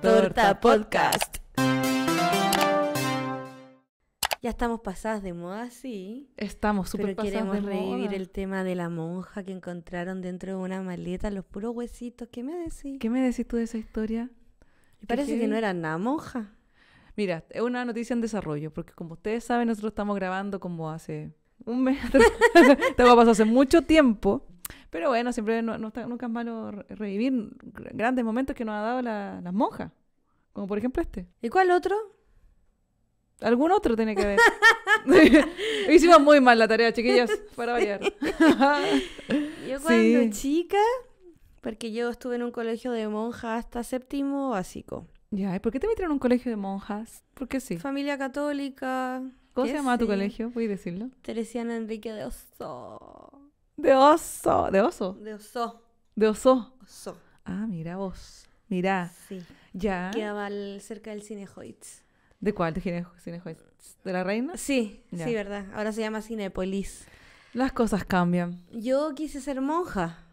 Torta Podcast. Ya estamos pasadas de moda, sí. Estamos súper pasadas de moda. Pero queremos revivir el tema de la monja que encontraron dentro de una maleta, los puros huesitos. ¿Qué me decís? ¿Qué me decís tú de esa historia? parece que no era nada monja. Mira, es una noticia en desarrollo, porque como ustedes saben, nosotros estamos grabando como hace un mes, Te va a pasar hace mucho tiempo. Pero bueno, siempre no, nunca es malo revivir grandes momentos que nos ha dado las la monjas. Como por ejemplo este. ¿Y cuál otro? Algún otro tiene que ver. Hicimos muy mal la tarea, chiquillas, para variar. yo cuando chica, porque yo estuve en un colegio de monjas hasta séptimo básico. Ya, ¿y por qué te metieron en un colegio de monjas? Porque sí. Familia católica, ¿Cómo se llama tu colegio? a decirlo? Teresiana Enrique de Oso. De Oso. ¿De Oso? De Oso. De Oso. Oso. Ah, mira vos. Mira. Sí. Ya. Quedaba cerca del Cine ¿De cuál? ¿De Cine, ¿De la Reina? Sí, sí, verdad. Ahora se llama Cinepolis. Las cosas cambian. Yo quise ser monja.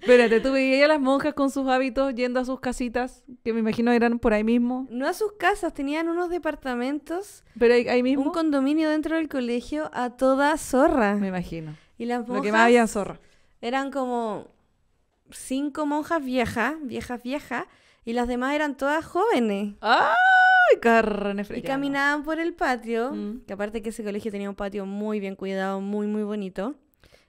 Espérate, tú veías a las monjas con sus hábitos yendo a sus casitas, que me imagino eran por ahí mismo. No a sus casas, tenían unos departamentos. Pero ahí, mismo. Un condominio dentro del colegio a toda zorra. Me imagino. Y las Lo que más había zorra. Eran como cinco monjas viejas, viejas, viejas, y las demás eran todas jóvenes. ¡Ay, carne Y caminaban por el patio, mm. que aparte que ese colegio tenía un patio muy bien cuidado, muy, muy bonito.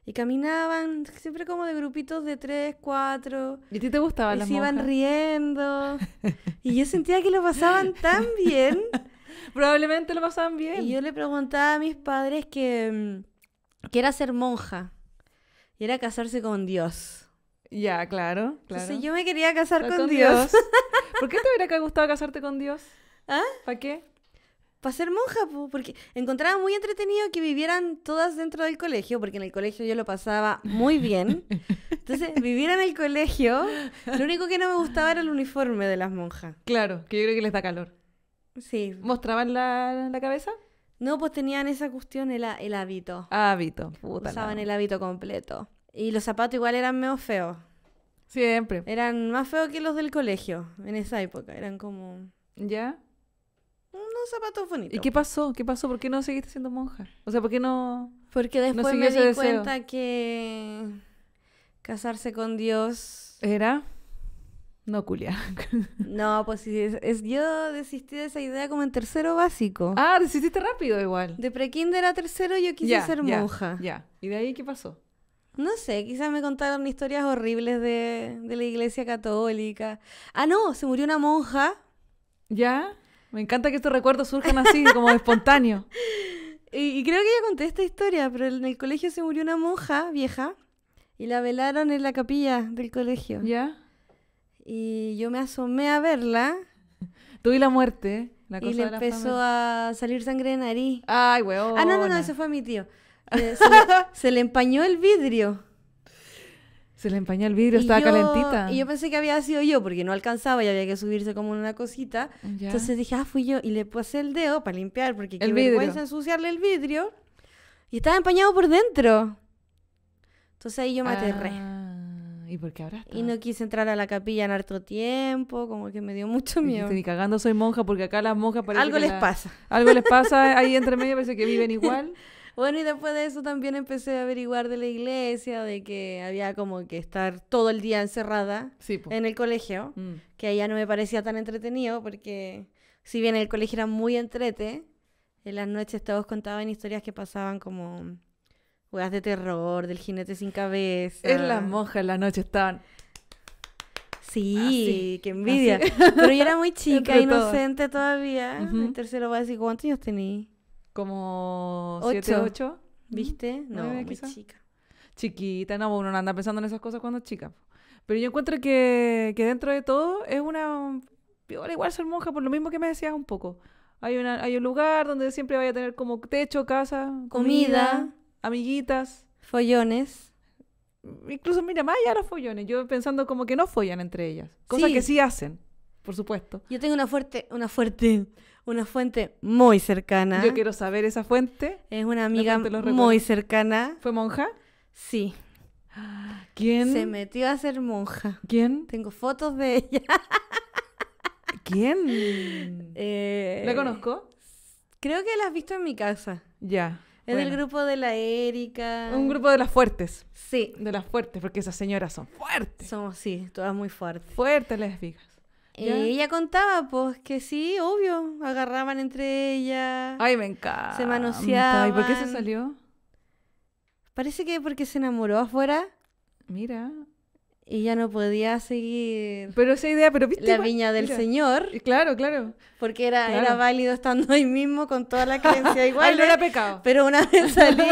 Y caminaban siempre como de grupitos de tres, cuatro. ¿Y a ti te gustaban y se iban riendo. y yo sentía que lo pasaban tan bien. Probablemente lo pasaban bien. Y yo le preguntaba a mis padres que, mm, era ser monja. Y era casarse con Dios. Ya, claro, claro. yo me quería casar con, Dios. Dios. ¿Por qué te hubiera gustado casarte con Dios? ¿Ah? ¿Para qué? para ser monja, porque encontraba muy entretenido que vivieran todas dentro del colegio, porque en el colegio yo lo pasaba muy bien. Entonces, vivir en el colegio, lo único que no me gustaba era el uniforme de las monjas. Claro, que yo creo que les da calor. Sí. ¿Mostraban la, cabeza? No, pues tenían esa cuestión, el, el hábito. Hábito, puta. Usaban el hábito completo. Y los zapatos igual eran menos feos. Siempre. Eran más feos que los del colegio en esa época. Eran como. ¿Ya? ¿Y qué pasó? ¿Qué pasó? ¿Por qué no seguiste siendo monja? O sea, ¿por qué no? Porque después me di cuenta que casarse con Dios era no culia. no, pues sí, es, yo desistí de esa idea como en tercero básico. Ah, desististe rápido igual. De prekinder a tercero yo quise ser monja. Ya. ¿Y de ahí qué pasó? No sé, quizás me contaron historias horribles de, de, la iglesia católica. Ah, no, se murió una monja. ¿Ya? Me encanta que estos recuerdos surjan así, como espontáneos. Y, creo que ya conté esta historia, pero en el colegio se murió una monja vieja y la velaron en la capilla del colegio. ¿Ya? Y yo me asomé a verla. Tuve la muerte, la cosa Y le empezó a salir sangre de nariz. Ay, weón. Ah, no, no, no, eso fue a mi tío. Eh, se le empañó el vidrio. Se le empañó el vidrio, estaba calentita. Y yo pensé que había sido yo, porque no alcanzaba y había que subirse como en una cosita. Entonces dije, ah, fui yo. Y le puse el dedo para limpiar, porque el qué ensuciarle el vidrio. Y estaba empañado por dentro. Entonces ahí yo me aterré. Ah, ¿Y por qué ahora? Y no quise entrar a la capilla en harto tiempo, como que me dio mucho miedo. Ni cagando soy monja, porque acá las monjas parecen. Algo les pasa. Algo les pasa, ahí entre medio parece que viven igual. Bueno, y después de eso también empecé a averiguar de la iglesia, de que había como que estar todo el día encerrada en el colegio, mm. que que ya no me parecía tan entretenido porque si bien el colegio era muy entrete, en las noches todos contaban historias que pasaban como weas de terror, del jinete sin cabeza. En las monjas en la noche estaban... Sí, qué envidia. Pero yo era muy chica, inocente todavía. Uh tercero va a decir, ¿cuántos años tenía? Como 7, 8. ¿Viste? No, chica. Chiquita, no, uno no anda pensando en esas cosas cuando es chica. Pero yo encuentro que, dentro de todo es una... peor igual ser monja, por lo mismo que me decías un poco. Hay, una, hay un lugar donde siempre vaya a tener como techo, casa, comida, amiguitas. Follones. Incluso, mira, más allá de los follones, yo pensando como que no follan entre ellas. Cosa que sí hacen, por supuesto. Yo tengo una fuerte, una fuerte, una fuente muy cercana. Yo quiero saber esa fuente. Es una amiga muy cercana. ¿Fue monja? Sí. ¿Quién? Se metió a ser monja. ¿Quién? Tengo fotos de ella. ¿Quién? Eh, ¿La conozco? Creo que la has visto en mi casa. Ya. En el grupo de la Erika. Un grupo de las fuertes. Sí. De las fuertes, porque esas señoras son fuertes. Somos, sí, todas muy fuertes. Fuertes digo ella contaba, pues, que sí, obvio, agarraban entre ellas. Ay, me encanta. Se manoseaban. ¿Y por qué se salió? Parece que porque se enamoró afuera. Mira. Y ya no podía seguir. Pero esa idea, pero viste. La viña del Señor. Claro, claro. Porque era, era válido estando ahí mismo con toda la creencia igual. no era ¿eh? pecado. Pero una vez salí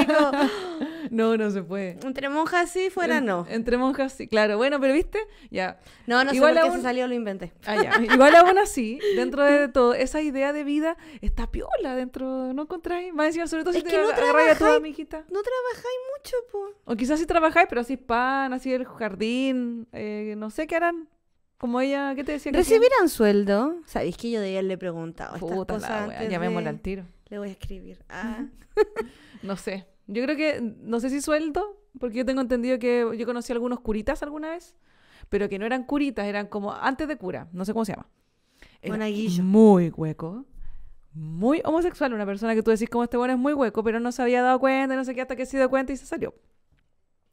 No, no se puede. Entre monjas sí, fuera no. Entre monjas sí, claro. Bueno, pero viste, ya. No, no sé por se salió, lo inventé. Ah, Igual aún así, dentro de todo, esa idea de vida está piola dentro, ¿no encontráis? Más encima, sobre todo si te no toda mi hijita. No trabajáis mucho, po. O quizás sí trabajáis, pero así pan, así el jardín, eh, no sé qué harán. Como ella, ¿qué te decía? ¿Recibirán sueldo? Sabéis que yo de ella le he preguntado. Puta la wea, llamémosla al tiro. Le voy a escribir. Ah. no sé. Yo creo que, mm, no sé si suelto, porque yo tengo entendido que yo conocí a algunos curitas alguna vez, pero que no eran curitas, eran como antes de cura, no sé cómo se llama. Era muy hueco, muy homosexual, una persona que tú decís como este bueno es muy hueco, pero no se había dado cuenta, no sé qué, hasta que se dio cuenta y se salió.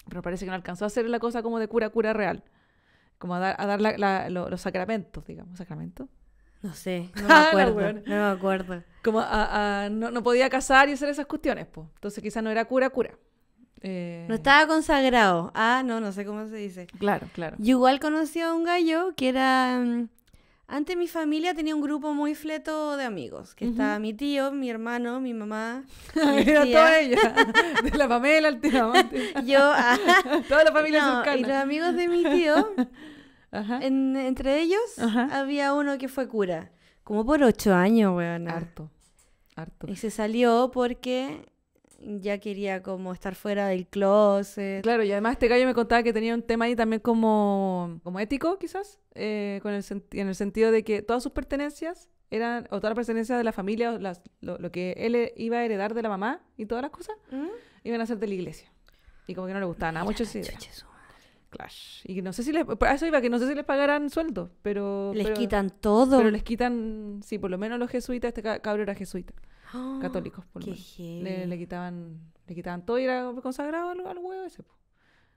Pero parece que no alcanzó a hacer la cosa como de cura, cura real, como a dar, los sacramentos, digamos, sacramentos. No sé, no me ah, acuerdo. no, me acuerdo. Como a, ah, ah, no, podía casar y hacer esas cuestiones, pues. Entonces quizás no era cura, cura. Eh, no estaba consagrado. Ah, no, no sé cómo se dice. Claro, claro. Y igual conocí a un gallo que era... Mm, Antes mi familia tenía un grupo muy fleto de amigos, que estaba mi tío, mi hermano, mi mamá. Era toda ella. De la Pamela el tío. Yo. toda la familia no, Y los amigos de mi tío en, entre ellos había uno que fue cura, como por ocho años, weón. Harto, harto. Y se salió porque ya quería como estar fuera del closet. Claro, y además este gallo me contaba que tenía un tema ahí también como, ético, quizás, eh, con el en el sentido de que todas sus pertenencias eran, o todas las pertenencias de la familia, o las, lo, lo, que él eh, iba a heredar de la mamá y todas las cosas, ¿Mm? iban a ser de la iglesia. Y como que no le gustaba nada mucho sí, Clash. Y no sé si les. eso iba, que no sé si les pagarán sueldo, pero. Les quitan todo. Pero les quitan. Sí, por lo menos los jesuitas, este cabrón era jesuita. Ah, católicos, por lo menos. Le, le, quitaban, le quitaban todo y era consagrado al, al huevo ese.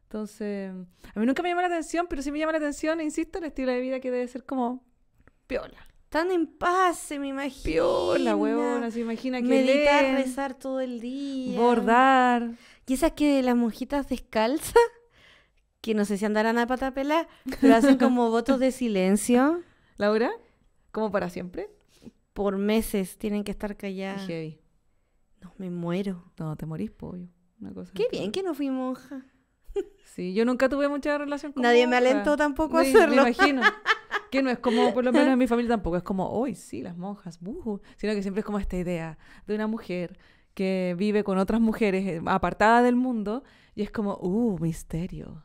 Entonces. A mí nunca me llama la atención, pero sí me llama la atención, e insisto, el estilo de vida que debe ser como. piola. Tan en paz, se me imagina. Piola, huevona, se imagina que. Meditar, rezar todo el día. Bordar. Quizás esas que las monjitas descalzas? que no sé si andarán a patapela, pero hacen como votos de silencio. ¿Laura? ¿Como para siempre? Por meses tienen que estar calladas. Heavy. No, me muero. No, te morís, pollo. Qué bien que no fui monja. Sí, yo nunca tuve mucha relación con Nadie me alentó tampoco a hacerlo. Me imagino. que no es como, por lo menos en mi familia tampoco, es como, hoy sí, las monjas, sino que siempre es como esta idea de una mujer que vive con otras mujeres eh, apartada del mundo y es como, uh, misterio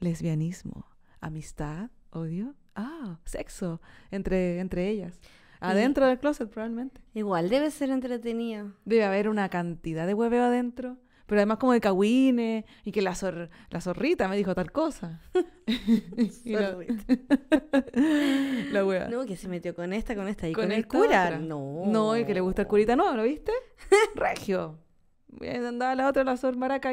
lesbianismo, amistad, odio, ah, sexo entre, entre ellas. Adentro del closet, probablemente. Igual debe ser entretenido. Debe haber una cantidad de hueveo adentro. Pero además como de cagüine y que la, la zorrita me dijo tal cosa. zorrita. la, hueá. No, que se metió con esta, con esta y con, con el cura. No. No, y que le gusta el curita nuevo, ¿lo viste? Regio. Andaba la otra, la zor maraca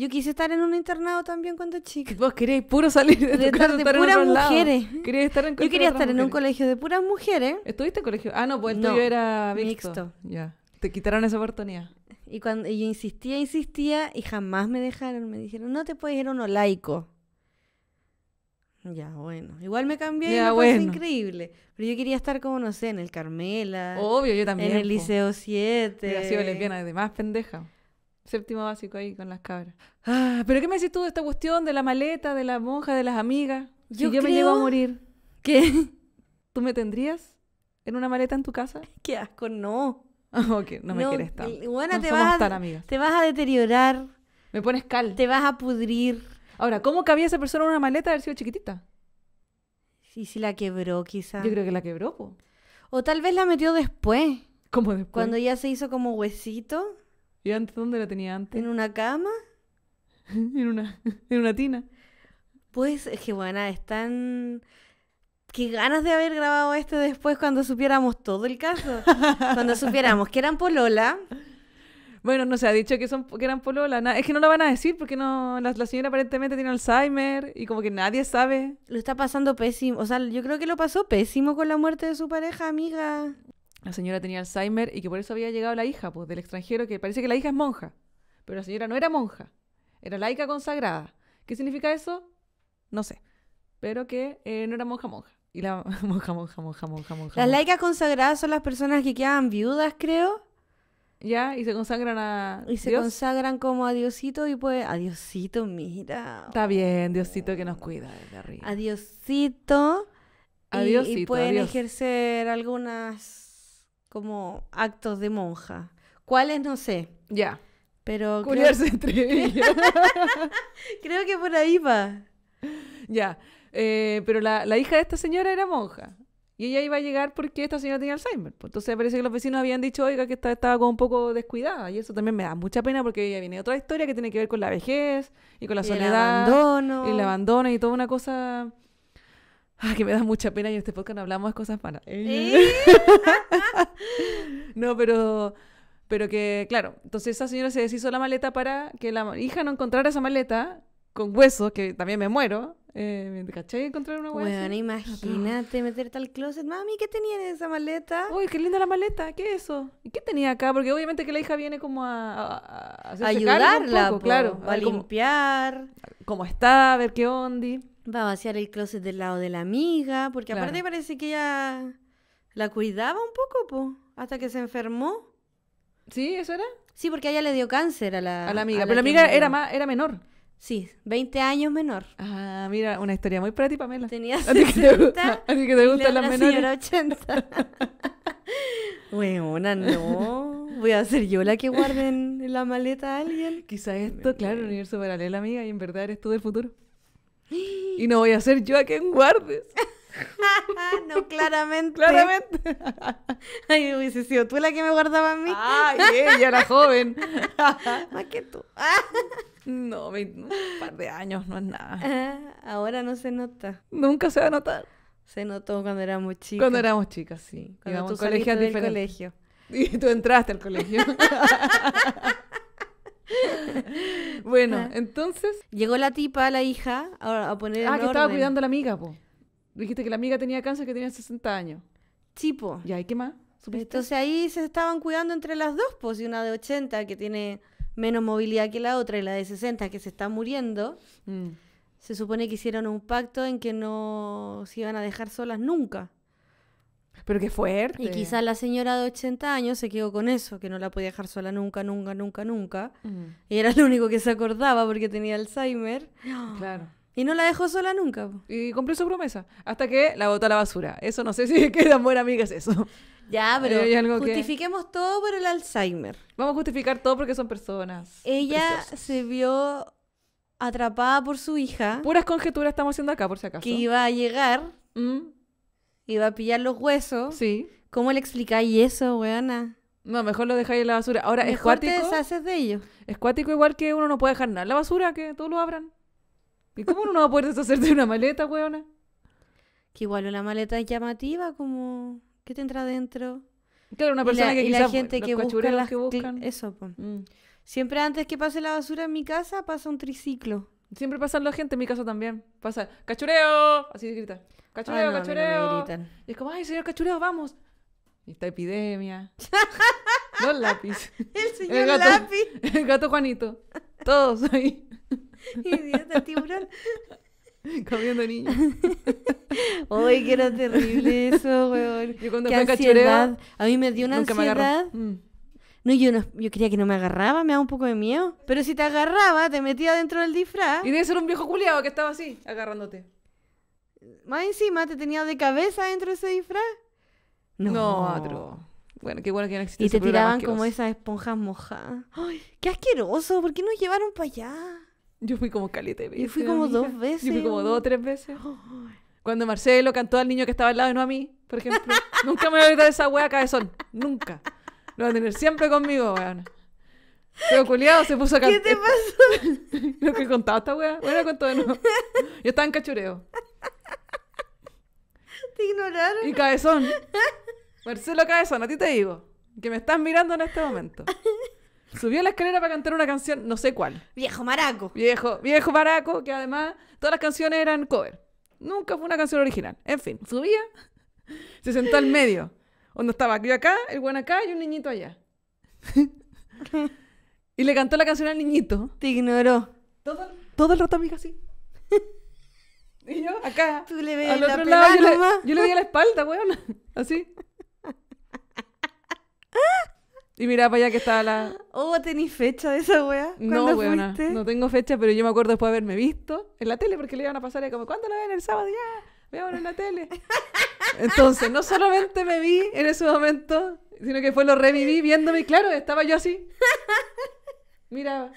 yo quise estar en un internado también cuando chica. Vos queríais puro salir de, tu de puras mujeres. Quería estar en Yo quería estar en un colegio de puras mujeres. ¿Estuviste en colegio? Ah, no, pues el no, era mixto. Ya. Te quitaron esa oportunidad. Y cuando yo insistía, insistía y jamás me dejaron. Me dijeron, no te puedes ir a uno laico. Ya, bueno. Igual me cambié ya, y me increíble. Pero yo quería estar como, no sé, en el Carmela. Obvio, yo también. En el Liceo 7. Yo sido lesbiana, de más pendeja. Séptimo básico ahí con las cabras. Ah, pero ¿qué me decís tú de esta cuestión de la maleta, de la monja, de las amigas? Yo, si yo me llevo a morir. ¿Qué? ¿Tú me tendrías en una maleta en tu casa? Qué asco, no. ok, no me quieres estar. Bueno, te, vas a, te vas a deteriorar. Me pones cal. Te vas a pudrir. Ahora, ¿cómo cabía esa persona en una maleta de haber sido chiquitita? Sí, sí la quebró quizás. Yo creo que la quebró, po. O tal vez la metió después. ¿Cómo después? Cuando ya se hizo como huesito. ¿Y antes dónde la tenía antes? ¿En una cama? en, una, en una tina. Pues es que bueno, están... Qué ganas de haber grabado esto después cuando supiéramos todo el caso. cuando supiéramos que eran Polola. Bueno, no se ha dicho que, son, que eran Polola. Lola. es que no lo van a decir porque no la, señora aparentemente tiene Alzheimer y como que nadie sabe. Lo está pasando pésimo. O sea, yo creo que lo pasó pésimo con la muerte de su pareja, amiga la señora tenía Alzheimer y que por eso había llegado la hija pues, del extranjero, que parece que la hija es monja, pero la señora no era monja, era laica consagrada. ¿Qué significa eso? No sé, pero que eh, no era monja monja. Y la monja, monja, monja, monja, monja. Las laicas consagradas son las personas que quedan viudas, creo. Ya, y se consagran a. Y se consagran como a Diosito y pues. A Diosito, mira. Está bien, Diosito que nos cuida desde arriba. A Diosito. y, pueden ejercer algunas como actos de monja. ¿Cuáles? No sé. Ya. Pero... creo... entre creo que por ahí va. Ya. Eh, pero la, la hija de esta señora era monja. Y ella iba a llegar porque esta señora tenía Alzheimer. Pues entonces parece que los vecinos habían dicho, oiga, que esta estaba como un poco descuidada. Y eso también me da mucha pena porque ella viene otra historia que tiene que ver con la vejez y con la y soledad. El abandono. El abandono y toda una cosa Ay, ah, que me da mucha pena y en este podcast no hablamos de cosas para eh. no, pero, pero que, claro, entonces esa señora se deshizo la maleta para que la hija no encontrara esa maleta con huesos, que también me muero. Eh, caché encontrar una hueso Bueno, imagínate ah. meterte al closet. Mami, ¿qué tenía en esa maleta? Uy, qué linda la maleta, ¿qué es eso? ¿Y qué tenía acá? Porque obviamente que la hija viene como a, a, a ayudarla, claro. A, limpiar. Como está, a ver qué ondi. Va a vaciar el closet del lado de la amiga, porque aparte parece que ella la cuidaba un poco, pues hasta que se enfermó. ¿Sí? ¿Eso era? Sí, porque ella le dio cáncer a la, amiga. pero la amiga era, más, era menor. Sí, 20 años menor. Ah, mira, una historia muy para ti, Pamela. Tenía 60. Así que te, gustan las menores. Señora 80. no. Voy a ser yo la que guarde en la maleta a alguien. Quizás esto, claro, un universo paralelo, amiga, y en verdad eres tú del futuro. Y no voy a ser yo a quien guardes. no, claramente. Claramente. Ay, hubiese sido tú la que me guardaba a mí. Ay, ella era joven. Más que tú. no, un par de años no es nada. Ah, ahora no se nota. Nunca se va a notar. Se notó cuando éramos chicas. Cuando éramos chicas, sí. Cuando Íbamos tú colegio del Y tú entraste al colegio. bueno, ah. entonces. Llegó la tipa, la hija, a, a poner. Ah, que estaba cuidando a la amiga, po. Dijiste que la amiga tenía cáncer que tenía 60 años. Chipo. ¿Y Ya, qué más? Entonces ahí se estaban cuidando entre las dos, pues, y una de 80 que tiene menos movilidad que la otra y la de 60 que se está muriendo. Mm. Se supone que hicieron un pacto en que no se iban a dejar solas nunca. Pero qué fuerte. Y quizás la señora de 80 años se quedó con eso, que no la podía dejar sola nunca, nunca, nunca, nunca. Y era lo único que se acordaba porque tenía Alzheimer. Claro. Y no la dejó sola nunca. Y cumplió su promesa. Hasta que la botó a la basura. Eso no sé si quedan que amigas, buena amiga eso. Ya, pero justifiquemos todo por el Alzheimer. Vamos a justificar todo porque son personas. Ella se vio atrapada por su hija. Puras conjeturas estamos haciendo acá, por si acaso. Que iba a llegar. Mm iba a pillar los huesos. Sí. ¿Cómo le explicáis eso, weona? No, mejor lo dejáis en la basura. Ahora, es deshaces de ellos. Es igual que uno no puede dejar nada en la basura, que todos lo abran. ¿Y cómo uno no va a poder deshacerse de una maleta, weona? Que igual una maleta es llamativa, como... ¿Qué entra dentro? Claro, una persona que quizás... la gente que, busca que buscan... Eso, pues. Siempre antes que pase la basura en mi casa, pasa un triciclo. Siempre pasan la gente, en mi casa también. Pasa, ¡cachureo! Así grita. ¡cachureo, cachureo! No Y es como, ¡ay, señor cachureo, vamos! Y está epidemia. Los lápices. El señor gato, lápiz. El gato Juanito. Todos ahí. Idiota tiburón. Comiendo niños. Uy, qué era terrible eso, weón. Yo cuando Qué fue Cachureo, a mí me dio una ansiedad. Mm. No, yo no, yo creía que no me agarraba, me daba un poco de miedo. Pero si te agarraba, te metía dentro del disfraz. Y debe ser un viejo culiado que estaba así, agarrándote. Más encima te tenía de cabeza dentro de ese disfraz. No, no otro. Bueno, qué bueno que no existía. Y te tiraban como esas esponjas mojadas. ¡Ay, qué asqueroso! ¿Por qué nos llevaron para allá? Yo fui como caliente. Yo fui como dos veces. Yo fui como dos o tres veces. Cuando Marcelo cantó al niño que estaba al lado y no a mí, por ejemplo. Nunca me voy a olvidar esa wea cabezón. Nunca. Lo voy a tener siempre conmigo, weón. Pero culiado se puso a cantar. ¿Qué te pasó? Lo que contaba esta Bueno, contó de Yo estaba en cachureo. Te ignoraron. Y cabezón. Marcelo Cabezón, a ti te digo. Que me estás mirando en este momento. Subió a la escalera para cantar una canción, no sé cuál. Viejo Maraco. Viejo, viejo Maraco, que además todas las canciones eran cover. Nunca fue una canción original. En fin, subía, se sentó al medio. ¿Dónde estaba yo acá, el buen acá y un niñito allá. y le cantó la canción al niñito. Te ignoró. Todo, el rato, amiga, así. y yo acá. al otro lado, yo le, di la espalda, weón. Así. Y miraba para allá que estaba la. Oh, ¿tenéis fecha de esa weá? No, weona. No tengo fecha, pero yo me acuerdo después de haberme visto en la tele porque le iban a pasar como, ¿cuándo la ven el sábado? Ya ahora en la tele. Entonces, no solamente me vi en ese momento, sino que fue lo reviví viéndome y claro, estaba yo así. Miraba.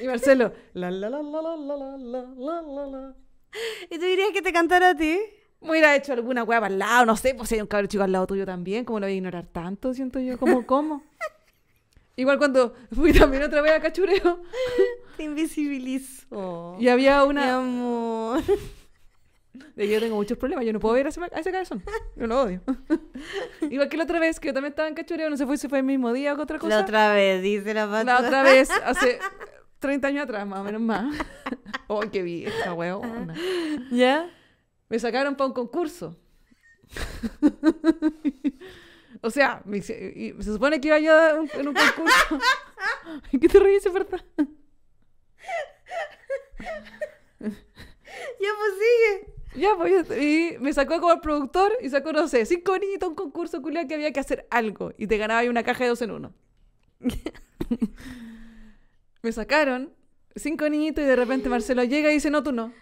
Y Marcelo, la la la la la la la la la ¿Y tú dirías que te cantara a ti? Me hubiera hecho alguna hueá al lado, no sé, pues hay un cabrón chico al lado tuyo también, ¿cómo lo voy a ignorar tanto? Siento yo, ¿cómo, cómo? Igual cuando fui también otra vez a Cachureo. Te invisibilizo. Y había una... amor. Yo tengo muchos problemas, yo no puedo ver a ese, a ese cabezón. Yo lo odio. Igual que la otra vez, que yo también estaba en cachureo, no sé si fue el mismo día o otra cosa. La otra vez, dice la pata. La otra vez, hace 30 años atrás, más o menos más. Ay, oh, qué vieja, huevona! ¿Ya? Me sacaron para un concurso. o sea, se supone que iba yo a ayudar en un concurso. ¿Qué te ríes, verdad? Ya, pues sigue. Ya, pues, y me sacó como el productor y sacó, no sé, cinco niñitos a un concurso culiado que había que hacer algo. Y te ganaba ahí una caja de dos en uno. me sacaron cinco niñitos y de repente Marcelo llega y dice, no, tú no.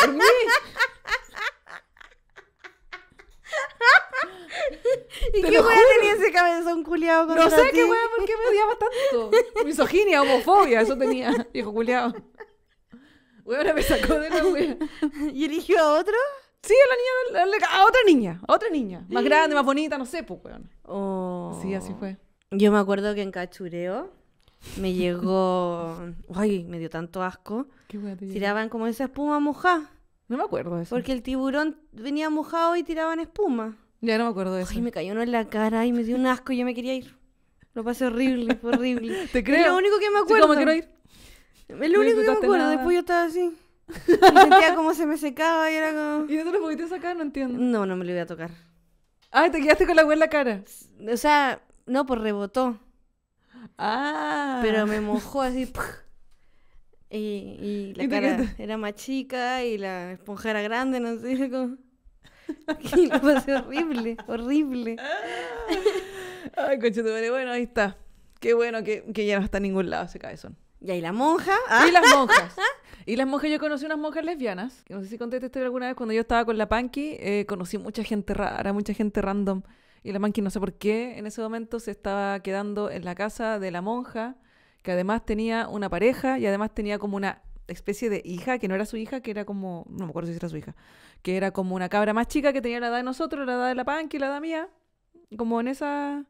Por mí. ¿Y qué hueá tenía ese cabezón culiado No sé qué hueá, ¿por qué me odiaba tanto? Misoginia, homofobia, eso tenía, hijo culiado. Huevona me sacó de la wea. ¿Y eligió a otro? Sí, a la niña, a otra niña, otra niña. Más grande, más bonita, no sé, pues, weón. Oh. Sí, así fue. Yo me acuerdo que en Cachureo me llegó. Ay, me dio tanto asco. Qué tiraban como esa espuma mojada. No me acuerdo de eso. Porque el tiburón venía mojado y tiraban espuma. Ya no me acuerdo de eso. Ay, me cayó uno en la cara y me dio un asco y yo me quería ir. Lo pasé horrible, horrible. Te creo. lo único que me acuerdo. quiero ir. Es lo único que me acuerdo, después yo estaba así. Y sentía como se me secaba y era como... ¿Y no te lo pudiste sacar? No entiendo. No, no me lo iba a tocar. Ah, te quedaste con la agua en la cara. O sea, no, pues rebotó. Ah. Pero me mojó así. Y, y, la cara era más chica y la esponja era grande, no sé, Y lo pasé horrible, horrible. Ay, conchito, bueno, ahí está. Qué bueno que, que ya no está en ningún lado ese cabezón. Y ahí la monja. Y las ah. monjas. Y las monjas, yo conocí unas monjas lesbianas, no sé si conté esta alguna vez, cuando yo estaba con la Panky, eh, conocí mucha gente rara, mucha gente random. Y la Panky, no sé por qué, en ese momento se estaba quedando en la casa de la monja, que además tenía una pareja y además tenía como una especie de hija, que no era su hija, que era como, no me acuerdo si era su hija, que era como una cabra más chica que tenía la edad de nosotros, la edad de la Panky, la edad mía, como en esa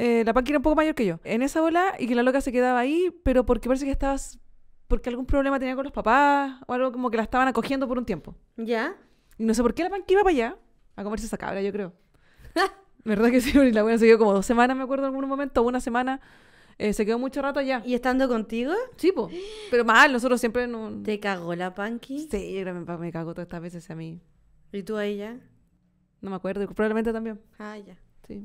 eh, la Panky era un poco mayor que yo, en esa bola y que la loca se quedaba ahí, pero porque parece que estabas, porque algún problema tenía con los papás o algo como que la estaban acogiendo por un tiempo. ¿Ya? Y no sé por qué la panqui iba para allá a comerse esa cabra, yo creo. ¿Verdad que sí? Y la buena se quedó como dos semanas, me acuerdo, en algún momento, una semana. Eh, se quedó mucho rato allá. ¿Y estando contigo? Sí, pues Pero mal, nosotros siempre no... ¿Te cagó la Panky? Sí, yo me, me cagó todas estas veces a mí. ¿Y tú a ella? No me acuerdo, probablemente también. Ah, ya. Sí.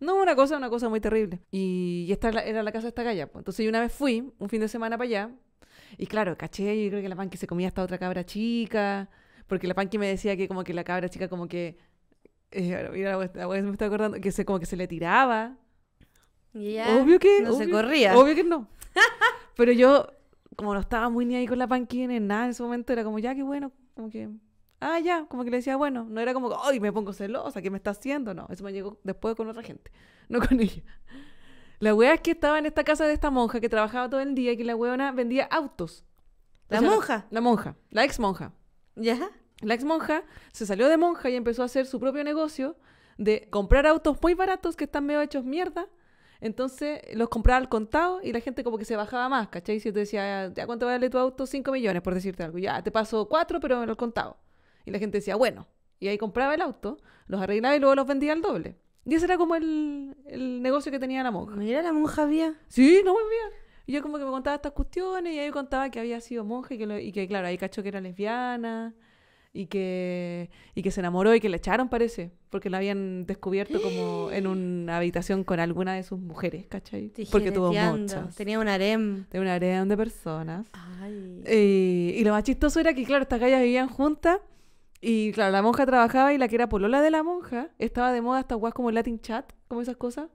No, una cosa, una cosa muy terrible. Y, esta era la casa de esta calle. Pues. Entonces yo una vez fui, un fin de semana para allá, y claro, caché, yo creo que la panqui se comía esta otra cabra chica, porque la panqui me decía que como que la cabra chica como que... Eh, mira, la me está acordando, que se, como que se le tiraba. Y obvio que... No se corría. Obvio que no. Pero yo, como no estaba muy ni ahí con la panqui en nada en ese momento, era como, ya, qué bueno, como que ah, ya, como que le decía, bueno, no era como, ay, me pongo celosa, ¿qué me está haciendo? No, eso me llegó después con otra gente, no con ella. La wea es que estaba en esta casa de esta monja que trabajaba todo el día y que la weona vendía autos. ¿La monja? La, monja, la ex monja. ¿Ya? La ex monja se salió de monja y empezó a hacer su propio negocio de comprar autos muy baratos que están medio hechos mierda. Entonces los compraba al contado y la gente como que se bajaba más, ¿cachai? Si te decía, ¿ya cuánto vale tu auto? 5 millones, por decirte algo. Ya, te paso 4, pero en el contado la gente decía, bueno, y ahí compraba el auto, los arreglaba y luego los vendía al doble. Y ese era como el, el negocio que tenía la monja. Mira, la monja había. Sí, no muy Y yo como que me contaba estas cuestiones y ahí contaba que había sido monja y que, y que claro, ahí cacho que era lesbiana y que, y que se enamoró y que la echaron, parece, porque la habían descubierto como en una habitación con alguna de sus mujeres, ¿cachai? porque tuvo muchas. Tenía un harem. Tenía un harem de personas. Y, y, lo más chistoso era que, claro, estas gallas vivían juntas y claro, la monja trabajaba y la que era polola de la monja estaba de moda hasta guas como el Latin Chat, como esas cosas.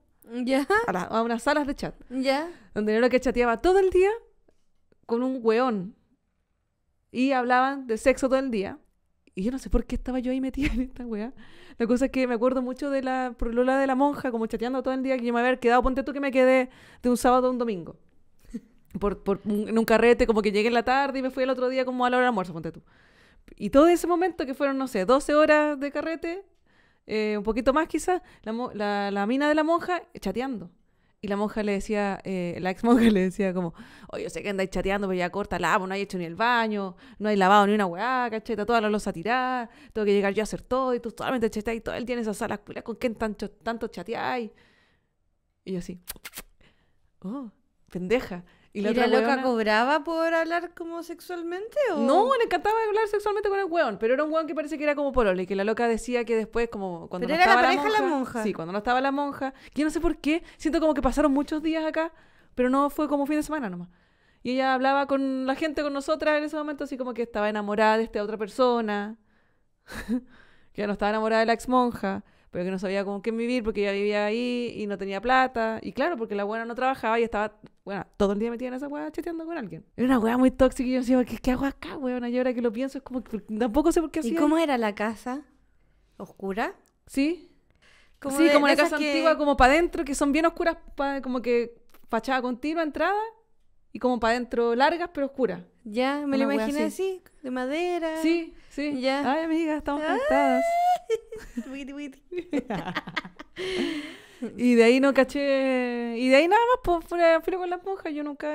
Ya. A, unas salas de chat. Ya. Donde era que chateaba todo el día con un weón. Y hablaban de sexo todo el día. Y yo no sé por qué estaba yo ahí metida en esta weá. La cosa es que me acuerdo mucho de la polola de la monja, como chateando todo el día, que yo me había quedado, ponte tú que me quedé de un sábado a un domingo. Por, por, en un carrete, como que llegué en la tarde y me fui el otro día como a la hora de almuerzo, ponte tú. Y todo ese momento que fueron, no sé, 12 horas de carrete, eh, un poquito más quizás, la, mina de la monja chateando. Y la monja le decía, eh, la ex monja le decía como, oye, yo sé que andáis chateando, pero ya corta la, pues no hay hecho ni el baño, no hay lavado ni una weá, cacheta, toda la losa tirada, tengo que llegar yo a hacer todo, y tú solamente y todo él tiene esas salas culas, ¿con quién tanto, tanto chateáis? Y yo así, oh, pendeja. Y la, loca cobraba por hablar como sexualmente? ¿o? No, le encantaba hablar sexualmente con el weón, pero era un hueón que parece que era como pololo y que la loca decía que después, como cuando pero era estaba la, monja, Sí, cuando no estaba la monja. Yo no sé por qué, siento como que pasaron muchos días acá, pero no fue como fin de semana nomás. Y ella hablaba con la gente, con nosotras en ese momento, así como que estaba enamorada de esta otra persona, que no estaba enamorada de la ex monja pero que no sabía con qué vivir porque ya vivía ahí y no tenía plata. Y claro, porque la buena no trabajaba y estaba, bueno, todo el día metida en esa weá chateando con alguien. Era una hueá muy tóxica y yo decía, ¿qué, hago acá, weona? Y ahora que lo pienso es como que tampoco sé por qué hacía. ¿Y cómo era la casa? ¿Oscura? Sí. Como como la casa antigua, como para adentro, que son bien oscuras, como que fachada continua, entrada, y como para adentro largas, pero oscuras. Ya, me lo imaginé así. de madera. Sí, sí. Ay, amiga, estamos ah. contadas. y de ahí no caché. Y de ahí nada más, pues, fui con las monjas. Yo nunca.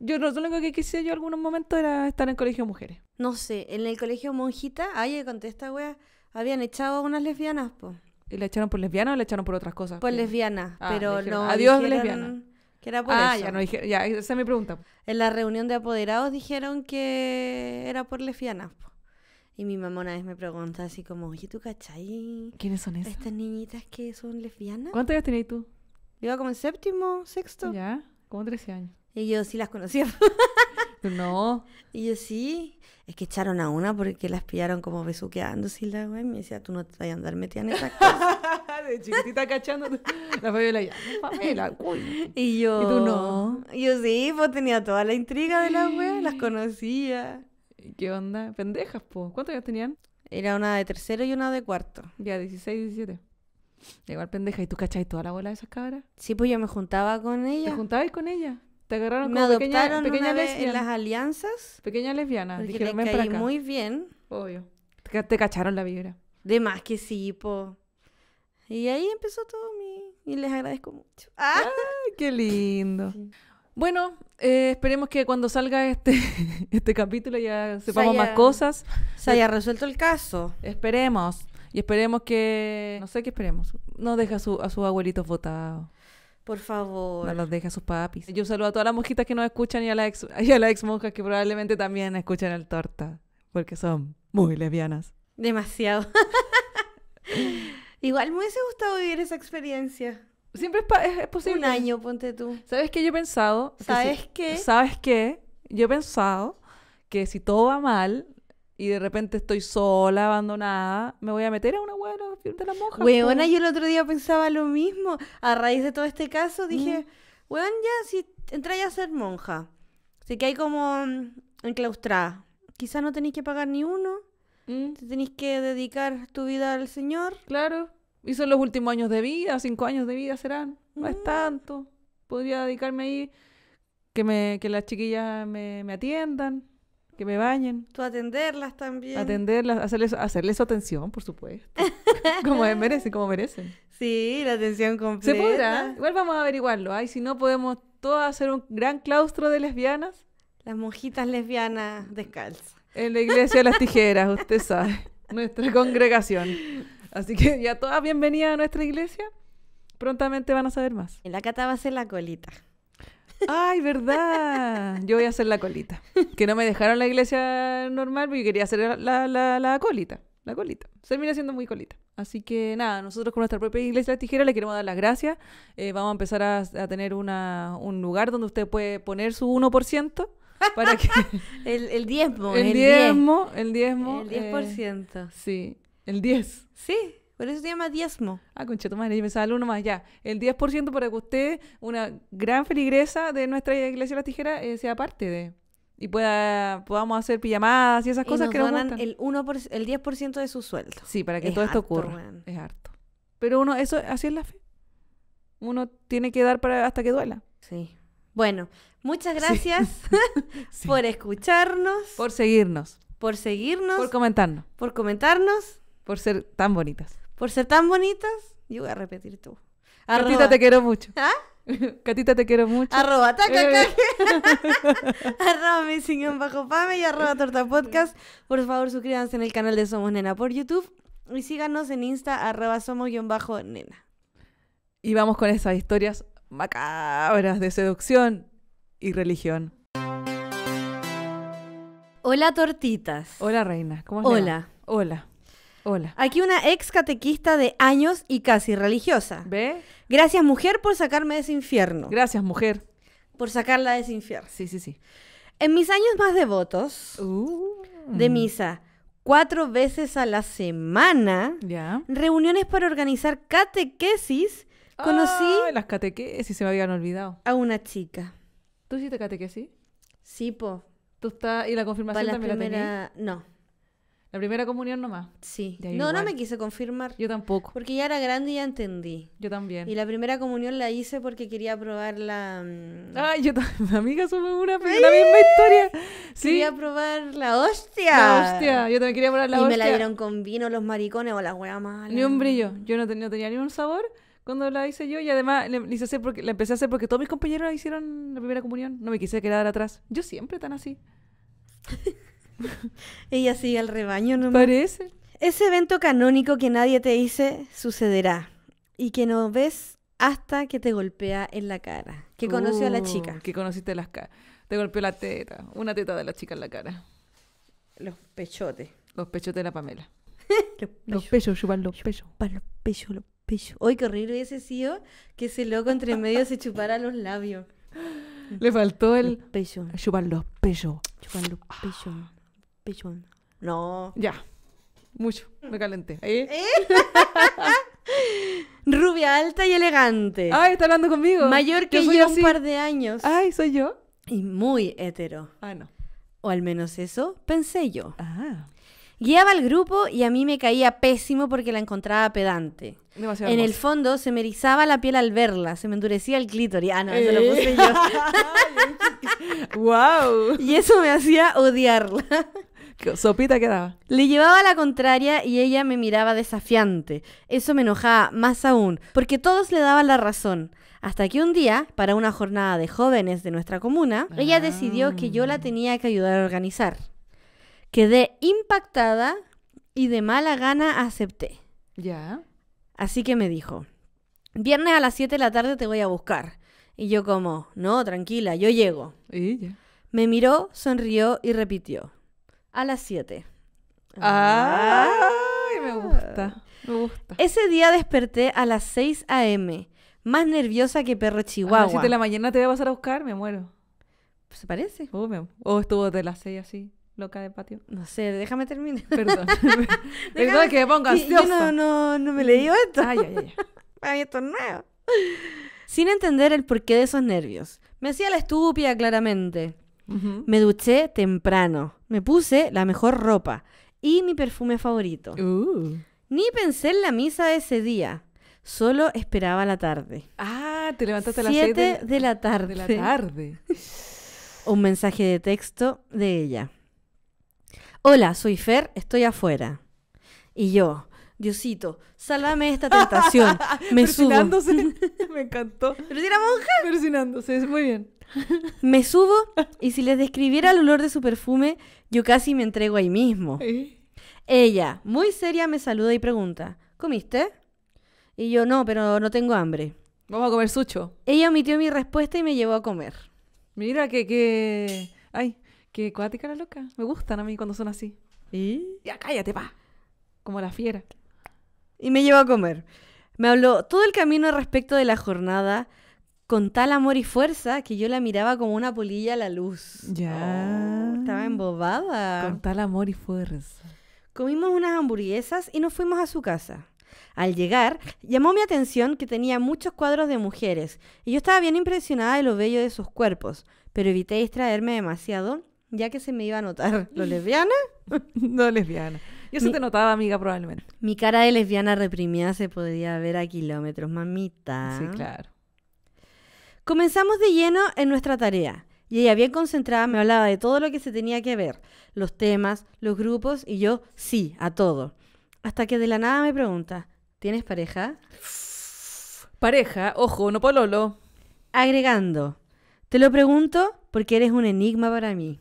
Yo lo único que quise yo en algunos momentos era estar en el colegio de mujeres. No sé, en el colegio monjita, ay, contesta, wea, habían echado a unas lesbianas, pues. ¿Y la echaron por lesbiana o la echaron por otras cosas? Por lesbianas ah, pero no. Adiós, dijeron... Que era por ah, ya no dije, ya, esa es mi pregunta. En la reunión de apoderados dijeron que era por lesbianas. Po. Y mi mamá una vez me pregunta así como, oye, ¿tú cachai? ¿Quiénes son esas? Estas niñitas que son lesbianas. ¿Cuántos años tenías tú? Iba como en séptimo, sexto. Ya, como 13 años. Y yo sí las conocía. no. Y yo sí. Es que echaron a una porque las pillaron como besuqueándose y la güey me decía, tú no te vayas a andar metida en esa cosas. de chiquitita cachando. La Fabiola ya, Y yo. Y tú no. Yo sí, pues tenía toda la intriga de las weas, las conocía. ¿Qué onda? Pendejas, po. ¿Cuántos años tenían? Era una de tercero y una de cuarto. Ya, 16, 17. Igual pendeja, ¿y tú cacháis toda la bola de esas cabras? Sí, pues yo me juntaba con ella. ¿Te juntabais con ella? Te agarraron me adoptaron pequeña, en las alianzas. Pequeña lesbiana. Dijeron, le muy bien. Obvio. Te, cacharon la vibra. De más que sí, po. Y ahí empezó todo mi... Y les agradezco mucho. ¡Ah! ¡Qué lindo! Bueno, eh, esperemos que cuando salga este, este capítulo ya sepamos más cosas. Se haya eh, resuelto el caso. Esperemos. Y esperemos que. No sé qué esperemos. No deja a, su, a sus abuelitos votados. Por favor. No los deja a sus papis. Yo saludo a todas las monjitas que nos escuchan y a las ex, y a las ex que probablemente también escuchan el torta. Porque son muy lesbianas. Demasiado. Igual me hubiese gustado vivir esa experiencia. Siempre es, es posible. Un año, ponte tú. ¿Sabes qué yo he pensado? ¿Sabes qué? ¿Sabes qué? Yo he pensado que si todo va mal y de repente estoy sola, abandonada, me voy a meter a una hueá de la monja. Huevona, yo el otro día pensaba lo mismo. A raíz de todo este caso mm. dije, mm. ya si ya a ser monja, si que hay como mm, enclaustrada, quizás no tenéis que pagar ni uno, mm. tenéis que dedicar tu vida al Señor. Claro. Y son los últimos años de vida, cinco años de vida serán. No es mm. tanto. Podría dedicarme ahí, que, me, que las chiquillas me, atiendan, que me bañen. Tú atenderlas también. Atenderlas, hacerles, hacerles su atención, por supuesto. como merecen, como merecen. Sí, la atención completa. Se podrá. Igual vamos a averiguarlo. Ay, ¿ah? si no, podemos todas hacer un gran claustro de lesbianas. Las monjitas lesbianas descalzas. En la iglesia de las tijeras, usted sabe. Nuestra congregación. Así que ya todas bienvenidas a nuestra iglesia. Prontamente van a saber más. En la cata va a ser la colita. ¡Ay, verdad! Yo voy a hacer la colita. Que no me dejaron la iglesia normal, y yo quería hacer la, la, la colita. La colita. Termina siendo muy colita. Así que nada, nosotros con nuestra propia iglesia La Tijera le queremos dar las gracias. Eh, vamos a empezar a, tener una, un lugar donde usted puede poner su 1%. Para que... el, el diezmo. El, diezmo, el diezmo. El por eh, ciento sí. El 10. Sí, por eso se llama diezmo. Ah, concha tu madre, yo pensaba uno más ya. El 10% para que usted, una gran feligresa de nuestra iglesia de las tijeras, eh, sea parte de. Y pueda, podamos hacer pijamadas y esas cosas que nos gustan. El, 1 por, el 10% de su sueldo. Sí, para que todo esto ocurra. Es harto. Pero uno, eso, así es la fe. Uno tiene que dar para hasta que duela. Sí. Bueno, muchas gracias por escucharnos. Por seguirnos. Por seguirnos. Por comentarnos. Por comentarnos. Por ser tan bonitas. Por ser tan bonitas, yo voy a repetir tú. Arroba. te quiero mucho. ¿Ah? Catita, te quiero mucho. Arroba taca, eh. arroba mi bajo pame y arroba torta podcast. Por favor, suscríbanse en el canal de Somos Nena por YouTube y síganos en Insta, arroba somos-nena. Y vamos con esas historias macabras de seducción y religión. Hola, tortitas. Hola, reina. ¿Cómo estás? Hola. Hola. Hola. Aquí una ex catequista de años y casi religiosa. ¿Ve? Gracias, mujer, por sacarme de ese infierno. Gracias, mujer. Por sacarla de ese infierno. Sí, sí, sí. En mis años más devotos uh. de misa, cuatro veces a la semana, reuniones para organizar catequesis, conocí... las catequesis se me habían olvidado. A una chica. ¿Tú hiciste catequesis? Sí, po. ¿Tú estás, ¿Y la confirmación también la primera... No. La primera comunión nomás. Sí. No, no me quise confirmar. Yo tampoco. Porque ya era grande y ya entendí. Yo también. Y la primera comunión la hice porque quería probar la. Mm, Ay, yo también. Amiga, somos una es la misma historia. Sí. Quería probar la hostia. La hostia. Yo también quería probar la hostia. Y me la dieron con vino los maricones o las hueá mala. Ni un brillo. Yo no, tenía ni un sabor cuando la hice yo y además la, porque, la empecé a hacer porque todos mis compañeros hicieron la primera comunión. No me quise quedar atrás. Yo siempre tan así. Ella sigue al rebaño, ¿no? Parece. Ese evento canónico que nadie te dice sucederá y que no ves hasta que te golpea en la cara. Que conoció a la uh, chica. Que conociste las caras. Te golpeó la teta, una teta de la chica en la cara. Los pechotes. Los pechotes de la Pamela. los pechos, chupan los pechos. los pechos, los pechos. Hoy qué horrible hubiese sido que ese loco entre medio se chupara los labios. Le faltó el. pecho. Chupar los pechos. los pechos. Ah. No. Ya. Mucho. Me calenté. ¿Eh? ¿Eh? Rubia alta y elegante. Ay, está hablando conmigo. Mayor que yo, un par de años. Ay, soy yo. Y muy hetero. Ah, no. O al menos eso pensé yo. Ah. Guiaba al grupo y a mí me caía pésimo porque la encontraba pedante. en el fondo se me erizaba la piel al verla, se me endurecía el clítoris. Ah, no, eso lo eh. puse yo. ¡Wow! Y eso me hacía odiarla. Sopita quedaba. Le llevaba la contraria y ella me miraba desafiante. Eso me enojaba más aún, porque todos le daban la razón. Hasta que un día, para una jornada de jóvenes de nuestra comuna, ella decidió que yo la ah. tenía que ayudar a organizar. Quedé impactada y de mala gana acepté. Ya. Así que me dijo, viernes a las 7 de la tarde te voy a buscar. Y yo como, no, tranquila, yo llego. ¿Y ya? Me miró, sonrió y repitió, a las 7. Ay, ah. me gusta, Ese día desperté a las 6 a.m., más nerviosa que perro chihuahua. A las 7 de la mañana te voy a pasar a buscar, me muero. ¿Se parece? Uh, o estuvo de las 6 así loca de patio. No sé, déjame terminar. Perdón. que me ponga Yo no, no, no me mm. leí esto. Ay, ay, ay. esto es nuevo. Sin entender el porqué de esos nervios. Me hacía la estúpida, claramente. Me duché temprano. Me puse la mejor ropa y mi perfume favorito. Uh. Ni pensé en la misa ese día. Solo esperaba la tarde. Ah, te levantaste a las 7 de, la tarde. De la tarde. Un mensaje de texto de ella. Hola, soy Fer, estoy afuera. Y yo, Diosito, sálvame esta tentación. Me subo. Me encantó. Pero si era monja. Persinándose, muy bien. Me subo y si les describiera el olor de su perfume, yo casi me entrego ahí mismo. Ella, muy seria, me saluda y pregunta, ¿comiste? Y yo, no, pero no tengo hambre. Vamos a comer sucho. Ella omitió mi respuesta y me llevó a comer. Mira que, que... Ay, qué cuática la loca. Me gustan a mí cuando son así. ¿Y? Ya cállate, va Como la fiera. Y me llevó a comer. Me habló todo el camino respecto de la jornada, con tal amor y fuerza que yo la miraba como una polilla a la luz. Ya. Oh, estaba embobada. Con tal amor y fuerza. Comimos unas hamburguesas y nos fuimos a su casa. Al llegar, llamó mi atención que tenía muchos cuadros de mujeres y yo estaba bien impresionada de lo bello de sus cuerpos, pero evité distraerme demasiado ya que se me iba a notar lo lesbiana. no lesbiana. Yo se te notaba, amiga, probablemente. Mi cara de lesbiana reprimida se podía ver a kilómetros, mamita. Sí, claro. Comenzamos de lleno en nuestra tarea. Y ella bien concentrada me hablaba de todo lo que se tenía que ver, los temas, los grupos y yo sí a todo. Hasta que de la nada me pregunta, ¿tienes pareja? Pareja, ojo, no pololo. Agregando, te lo pregunto porque eres un enigma para mí.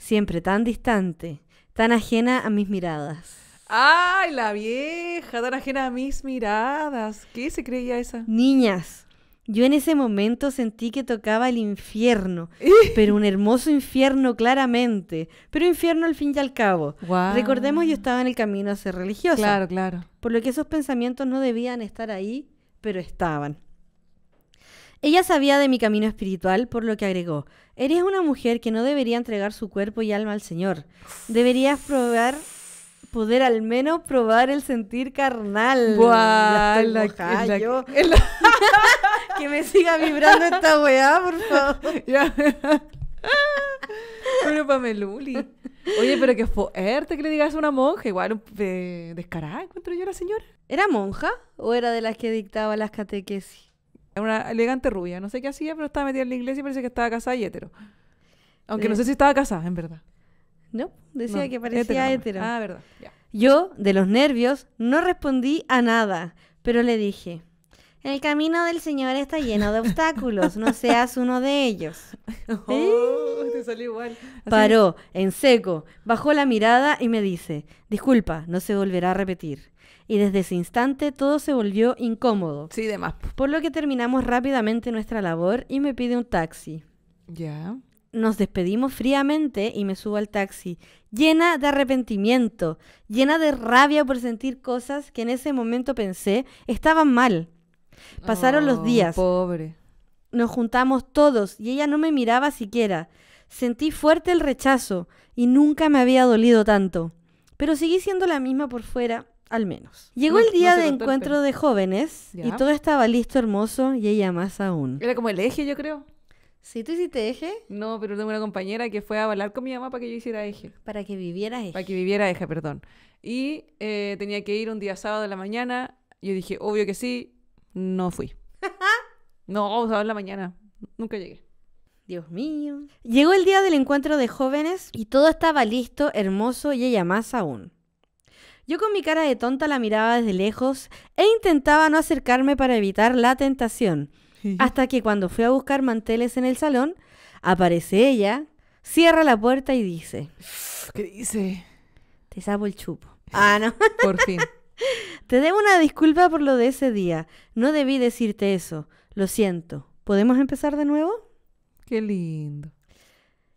Siempre tan distante, tan ajena a mis miradas. ¡Ay, la vieja! Tan ajena a mis miradas. ¿Qué se creía esa? Niñas, yo en ese momento sentí que tocaba el infierno, pero un hermoso infierno claramente, pero infierno al fin y al cabo. Recordemos, yo estaba en el camino a ser religiosa. Claro, claro. Por lo que esos pensamientos no debían estar ahí, pero estaban. Ella sabía de mi camino espiritual, por lo que agregó, eres una mujer que no debería entregar su cuerpo y alma al Señor. Deberías probar poder al menos probar el sentir carnal. guau la, yo. que me siga vibrando esta weá, por favor. Ya. pero Oye, pero qué fuerte que le digas a una monja. Igual un de, descarada encuentro yo a la señora. ¿Era monja o era de las que dictaba las catequesis? Una elegante rubia. No sé qué hacía, pero estaba metida en la iglesia y parece que estaba casada y hetero. Aunque no sé si estaba casada, en verdad. No, decía que este parecía hétero. Ah, verdad. Yo, de los nervios, no respondí a nada, pero le dije, el camino del Señor está lleno de obstáculos, no seas uno de ellos. Oh, te salió igual. Paró, en seco, bajó la mirada y me dice, disculpa, no se volverá a repetir. Y desde ese instante todo se volvió incómodo. Sí, demás. Por lo que terminamos rápidamente nuestra labor y me pide un taxi. Ya nos despedimos fríamente y me subo al taxi, llena de arrepentimiento, llena de rabia por sentir cosas que en ese momento pensé estaban mal. Pasaron los días. Pobre. Nos juntamos todos y ella no me miraba siquiera. Sentí fuerte el rechazo y nunca me había dolido tanto. Pero seguí siendo la misma por fuera, al menos. Llegó el día de encuentro de jóvenes y todo estaba listo, hermoso y ella más aún. Era como el eje, yo creo. ¿Sí tú hiciste eje? No, pero tengo una compañera que fue a bailar con mi mamá para que yo hiciera eje. Para que viviera eje. Para que viviera eje, perdón. Y eh, tenía que ir un día sábado de la mañana. Yo dije, obvio que sí, no fui. no, sábado en la mañana. Nunca llegué. Dios mío. Llegó el día del encuentro de jóvenes y todo estaba listo, hermoso y ella más aún. Yo con mi cara de tonta la miraba desde lejos e intentaba no acercarme para evitar la tentación. Hasta que cuando fui a buscar manteles en el salón, aparece ella, cierra la puerta y dice... ¿Qué dice? Te sapo el chupo. Ah, no. Por fin. Te debo una disculpa por lo de ese día. No debí decirte eso. Lo siento. ¿Podemos empezar de nuevo? Qué lindo.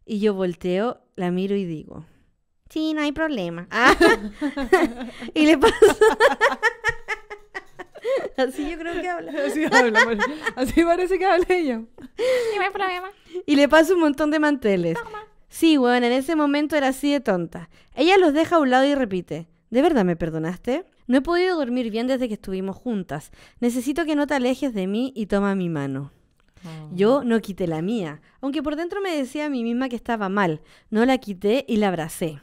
Y yo volteo, la miro y digo, sí, no hay problema. y le paso, Así yo creo que habla. Así parece que habla ella. Y le pasa un montón de manteles. Sí, bueno, en ese momento era así de tonta. Ella los deja a un lado y repite, ¿de verdad me perdonaste? No he podido dormir bien desde que estuvimos juntas. Necesito que no te alejes de mí y toma mi mano. Ah. Yo no quité la mía, aunque por dentro me decía a mí misma que estaba mal. No la quité y la abracé.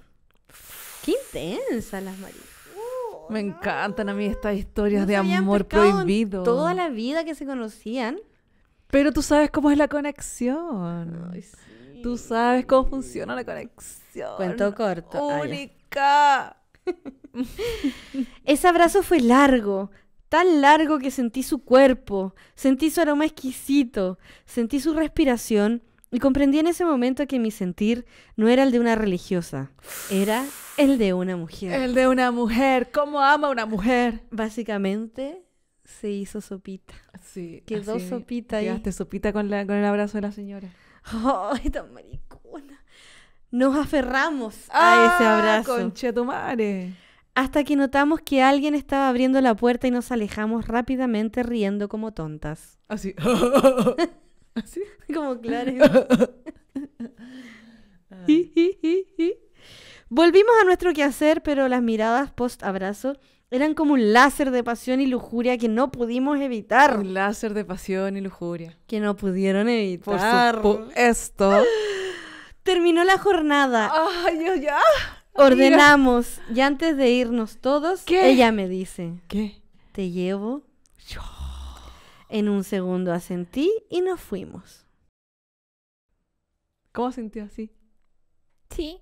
Qué intensa las marinas. Me encantan a mí estas historias de amor prohibido. Toda la vida que se conocían. Pero tú sabes cómo es la conexión. Tú sabes cómo funciona la conexión. Cuento corto. Ah, Única. Ese abrazo fue largo, tan largo que sentí su cuerpo, sentí su aroma exquisito, sentí su respiración y comprendí en ese momento que mi sentir no era el de una religiosa, era el de una mujer. El de una mujer, ¿cómo ama una mujer? Básicamente se hizo sopita. Sí. Quedó sopita ahí. Quedaste sopita con, la, el abrazo de la señora. ¡Ay, tan maricona! Nos aferramos a ah, ese abrazo. madre Hasta que notamos que alguien estaba abriendo la puerta y nos alejamos rápidamente riendo como tontas. Así. Así. Como claro. Volvimos a nuestro quehacer, pero las miradas post abrazo eran como un láser de pasión y lujuria que no pudimos evitar. Un láser de pasión y lujuria. Que no pudieron evitar. Por esto. Terminó la jornada. Ay, ya. Ordenamos. Y antes de irnos todos, ¿Qué? ella me dice: ¿Qué? Te llevo yo en un segundo asentí y nos fuimos. ¿Cómo sintió así? Sí.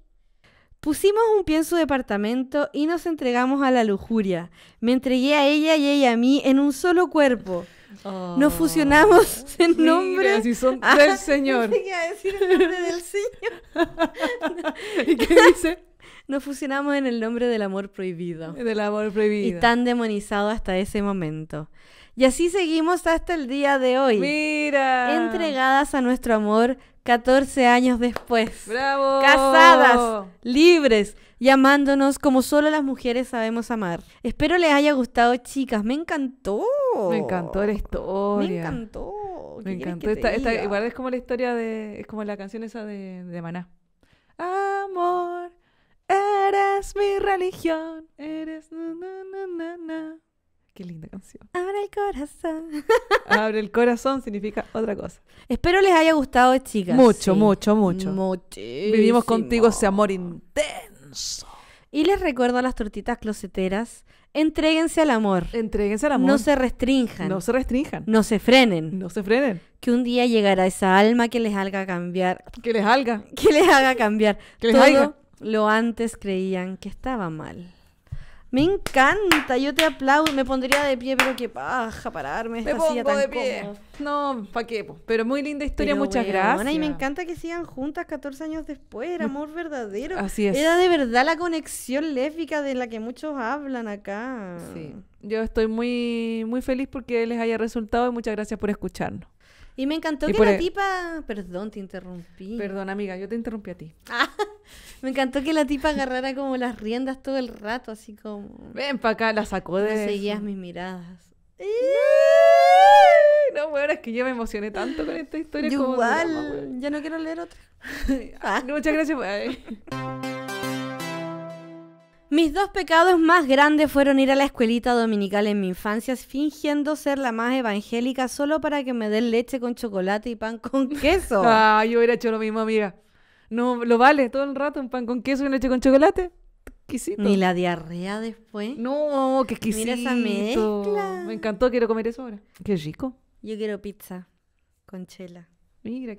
Pusimos un pie en su departamento y nos entregamos a la lujuria. Me entregué a ella y ella a mí en un solo cuerpo. Nos oh. fusionamos en nombre. del ah, Señor. decir el nombre del Señor. ¿Y qué dice? Nos fusionamos en el nombre del amor prohibido. Del amor prohibido. Y tan demonizado hasta ese momento. Y así seguimos hasta el día de hoy. Mira. Entregadas a nuestro amor 14 años después. Bravo. Casadas, libres y amándonos como solo las mujeres sabemos amar. Espero les haya gustado, chicas. Me encantó. Me encantó la historia. Me encantó. Me encantó. igual es como la historia de. Es como la canción esa de, Maná. Amor, eres mi religión. Eres. Qué linda canción. Abre el corazón. Abre el corazón significa otra cosa. Espero les haya gustado, chicas. Mucho, mucho, mucho. Muchísimo. Vivimos contigo ese amor intenso. Y les recuerdo a las tortitas closeteras, entréguense al amor. Entréguense al amor. No se restrinjan. No se restrinjan. No se frenen. No se frenen. Que un día llegará esa alma que les haga cambiar. Que les haga. Que les haga cambiar. que les Todo lo antes creían que estaba mal. Me encanta, yo te aplaudo, me pondría de pie, pero qué paja pararme de No, pa' qué, pero muy linda historia, muchas gracias. Y me encanta que sigan juntas 14 años después, era amor verdadero. Así es. Era de verdad la conexión léfica de la que muchos hablan acá. Sí. Yo estoy muy, muy feliz porque les haya resultado y muchas gracias por escucharnos. Y me encantó que la e- tipa... Perdón, te interrumpí. Perdón, amiga, yo te interrumpí a ti. Me encantó que la tipa agarrara como las riendas todo el rato, así como. Ven para acá, la sacó de. No seguías mis miradas. ¡Eh! No, bueno, es que yo me emocioné tanto con esta historia. como igual, ya no quiero leer otra. Ah, muchas gracias. Mis dos pecados más grandes fueron ir a la escuelita dominical en mi infancia fingiendo ser la más evangélica solo para que me den leche con chocolate y pan con queso. ah, yo hubiera hecho lo mismo, amiga. No, lo vale todo el rato, un pan con queso y una leche con chocolate. Exquisito. Ni la diarrea después. No, que exquisito. Mira esa mezcla. Me encantó, quiero comer eso ahora. Qué rico. Yo quiero pizza con chela. Mira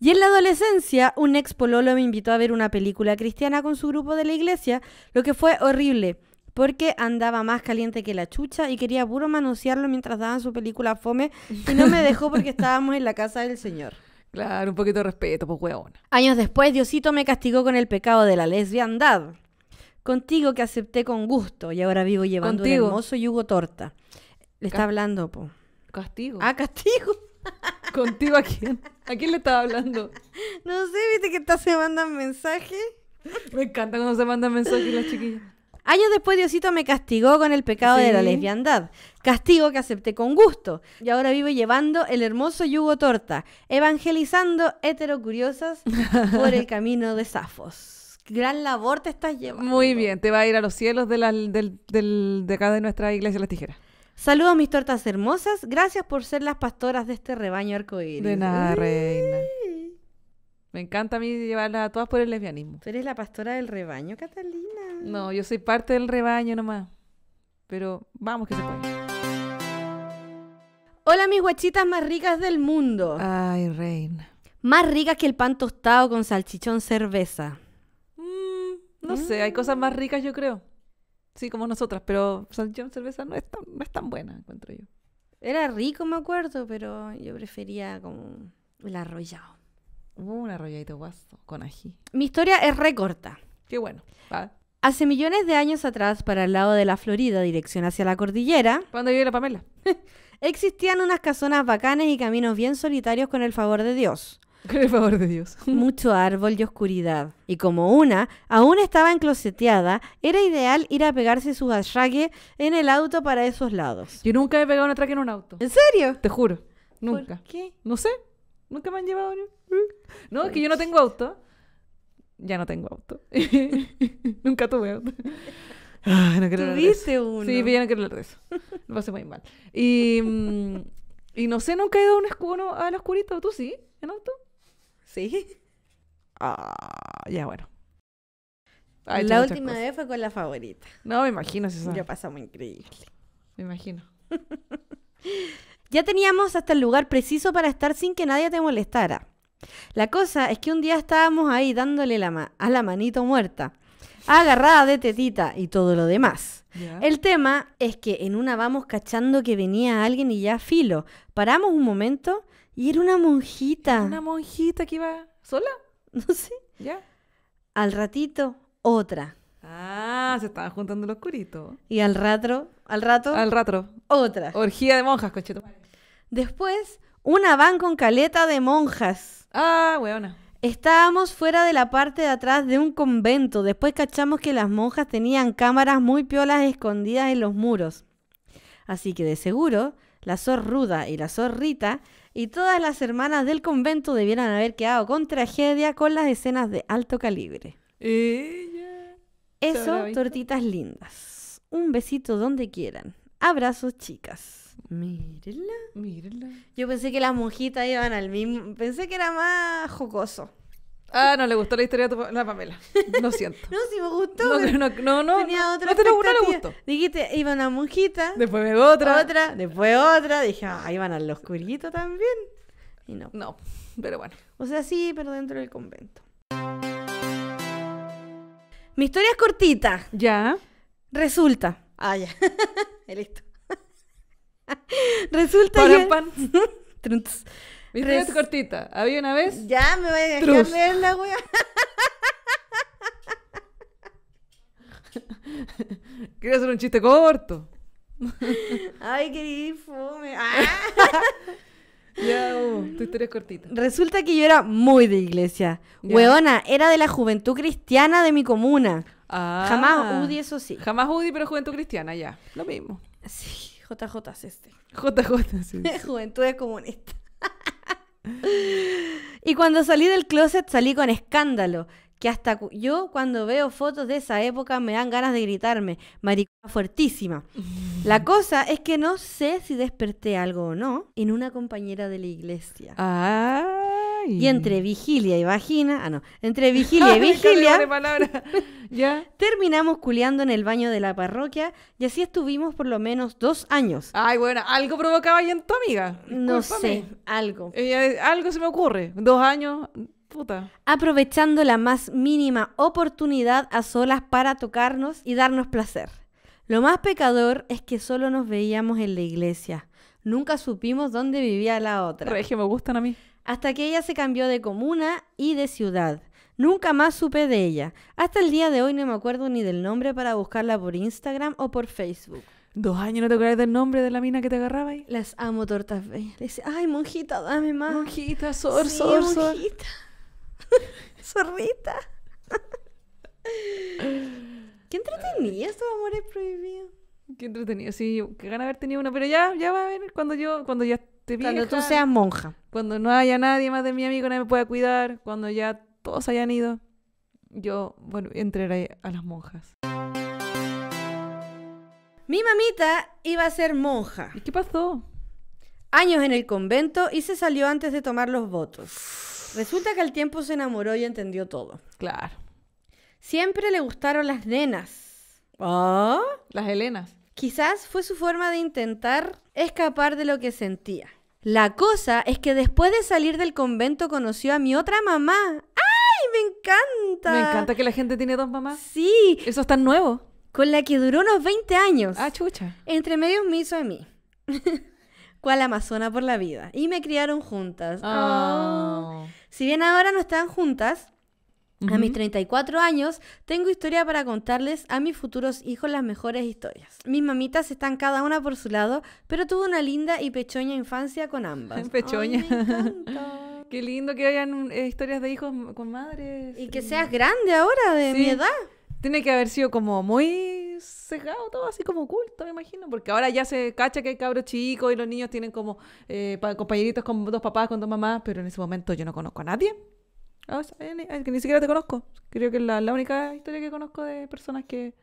Y en la adolescencia, un ex pololo me invitó a ver una película cristiana con su grupo de la iglesia, lo que fue horrible, porque andaba más caliente que la chucha y quería puro manosearlo mientras daban su película fome y no me dejó porque estábamos en la casa del señor. Claro, un poquito de respeto, pues huevona. Años después, Diosito me castigó con el pecado de la lesbiandad. Contigo que acepté con gusto y ahora vivo llevando Contigo. un hermoso yugo torta. Le está hablando, po. Castigo. Ah, castigo. ¿Contigo a quién? ¿A quién le estaba hablando? No sé, viste que esta se mandan mensajes. Me encanta cuando se mandan mensajes las chiquillas. Años ah, después Diosito me castigó con el pecado de la lesbiandad, castigo que acepté con gusto, y ahora vivo llevando el hermoso yugo torta, evangelizando heterocuriosas por el camino de Zafos. gran labor te estás llevando. Muy bien, te va a ir a los cielos de, de acá de nuestra iglesia Las Tijeras. Saludos mis tortas hermosas, gracias por ser las pastoras de este rebaño arcoíris. De nada, reina. Me encanta a mí llevarlas a todas por el lesbianismo. Tú eres la pastora del rebaño, Catalina. No, yo soy parte del rebaño nomás. Pero vamos que se puede. Hola, mis guachitas más ricas del mundo. Ay, reina. Más ricas que el pan tostado con salchichón cerveza. Mm, no mm. sé, hay cosas más ricas, yo creo. Sí, como nosotras, pero salchichón cerveza no es tan, no es tan buena, encuentro yo. Era rico, me acuerdo, pero yo prefería como el arrollado. Un arrolladito guaso con ají. Mi historia es recorta. Qué bueno. Hace millones de años atrás, para el lado de la Florida, dirección hacia la cordillera. cuando vive la Pamela? existían unas casonas bacanas y caminos bien solitarios con el favor de Dios. Con el favor de Dios. Mucho árbol y oscuridad. Y como una aún estaba encloseteada, era ideal ir a pegarse su atraques en el auto para esos lados. Yo nunca he pegado un atraque en un auto. ¿En serio? Te juro. Nunca. ¿Por qué? No sé. Nunca me han llevado. No, es que yo no pues. tengo auto. Ya no tengo auto. Nunca tuve auto. Ay, no quiero Tuviste uno. Sí, pero ya no quiero hablar de eso. Lo pasé muy mal. Y, mm, y no sé, nunca he ido a un escudo al oscurito. ¿Tú sí? ¿En auto? Sí. Ah, ya bueno. la última vez fue con la favorita. No, me imagino si Yo muy increíble. Me imagino. ya teníamos hasta el lugar preciso para estar sin que nadie te molestara. La cosa es que un día estábamos ahí dándole la a la manito muerta, agarrada de tetita y todo lo demás. El tema es que en una vamos cachando que venía alguien y ya filo. Paramos un momento y era una monjita. ¿Una monjita que iba sola? No sé. Ya. Al ratito, otra. Ah, se estaban juntando los curitos. Y al rato, al rato. Al rato. Otra. Orgía de monjas, cocheto. Después, una van con caleta de monjas. Ah, weona. Estábamos fuera de la parte de atrás de un convento. Después cachamos que las monjas tenían cámaras muy piolas escondidas en los muros. Así que de seguro, la zorruda y la zorrita y todas las hermanas del convento debieran haber quedado con tragedia con las escenas de alto calibre. Eso, tortitas lindas. Un besito donde quieran. Abrazos, chicas. Mírenla. Yo pensé que las monjitas iban al mismo. Pensé que era más jocoso. Ah, no le gustó la historia de la Pamela. Lo siento. no, sí me gustó. No, no, no. no tenía otra. No, te le gustó. Dijiste, iba una monjita. Después veo otra. después otra. Dije, ah, iban al oscurito también. Y no. No, pero bueno. O sea, sí, pero dentro del convento. Mi historia es cortita. Ya. Resulta. Ah, ya. Listo. Resulta Para que... pan. Historia es cortita. Había una vez. Ya, me voy a dejar la wea. Quería hacer un chiste corto. Ay, qué ah. ya, oh, tu historia es cortita. Resulta que yo era muy de iglesia. Hueona, era de la juventud cristiana de mi comuna. Ah. Jamás UDI, eso sí. Jamás UDI, pero juventud cristiana, ya. Lo mismo. Sí. JJ este. JJ este. Juventud comunista. y cuando salí del closet salí con escándalo, que hasta yo cuando veo fotos de esa época me dan ganas de gritarme, maricona fuertísima. La cosa es que no sé si desperté algo o no en una compañera de la iglesia. Ah. Y entre vigilia y vagina, ah no, entre vigilia y vigilia, ¿Ya? terminamos culeando en el baño de la parroquia y así estuvimos por lo menos dos años. Ay, bueno, algo provocaba ahí en tu amiga. No sé, algo. Eh, eh, algo se me ocurre. Dos años, Puta. Aprovechando la más mínima oportunidad a solas para tocarnos y darnos placer. Lo más pecador es que solo nos veíamos en la iglesia. Nunca supimos dónde vivía la otra. que me gustan a mí hasta que ella se cambió de comuna y de ciudad. Nunca más supe de ella. Hasta el día de hoy no me acuerdo ni del nombre para buscarla por Instagram o por Facebook. Dos años no te acuerdas del nombre de la mina que te agarraba ahí. Las amo tortas bellas. dice, ay, monjita, dame más. Monjita, sor, sí, sor, sor. Monjita. Zorrita. Qué entretenida estos amores prohibidos. Qué entretenido, sí, qué gana haber tenido una, pero ya, ya va a ver cuando yo, cuando ya cuando tú seas monja. Cuando no haya nadie más de mi amigo que me pueda cuidar, cuando ya todos hayan ido, yo, bueno, entraré a las monjas. Mi mamita iba a ser monja. ¿Y qué pasó? Años en el convento y se salió antes de tomar los votos. Resulta que al tiempo se enamoró y entendió todo. Claro. Siempre le gustaron las nenas. Ah, Las Helenas. Quizás fue su forma de intentar escapar de lo que sentía. La cosa es que después de salir del convento conoció a mi otra mamá. ¡Ay, me encanta! Me encanta que la gente tiene dos mamás. Sí. Eso es tan nuevo. Con la que duró unos 20 años. Ah, chucha. Entre medios me hizo a mí. cual amazona por la vida. Y me criaron juntas. Ah. Oh. Si bien ahora no están juntas, a mis 34 años tengo historia para contarles a mis futuros hijos las mejores historias. Mis mamitas están cada una por su lado, pero tuve una linda y pechoña infancia con ambas. pechoña. Qué lindo que hayan mm, eh, historias de hijos con madres. Y que seas grande ahora, de mi edad. Tiene que haber sido como muy cejado todo, así como oculto, me imagino. Porque ahora ya se cacha que hay cabros chicos y los niños tienen como eh, compañeritos con dos papás, con dos mamás. Pero en ese momento yo no conozco a nadie. Ah, eh, que ni siquiera te conozco. Creo que es la, única historia que conozco de personas que,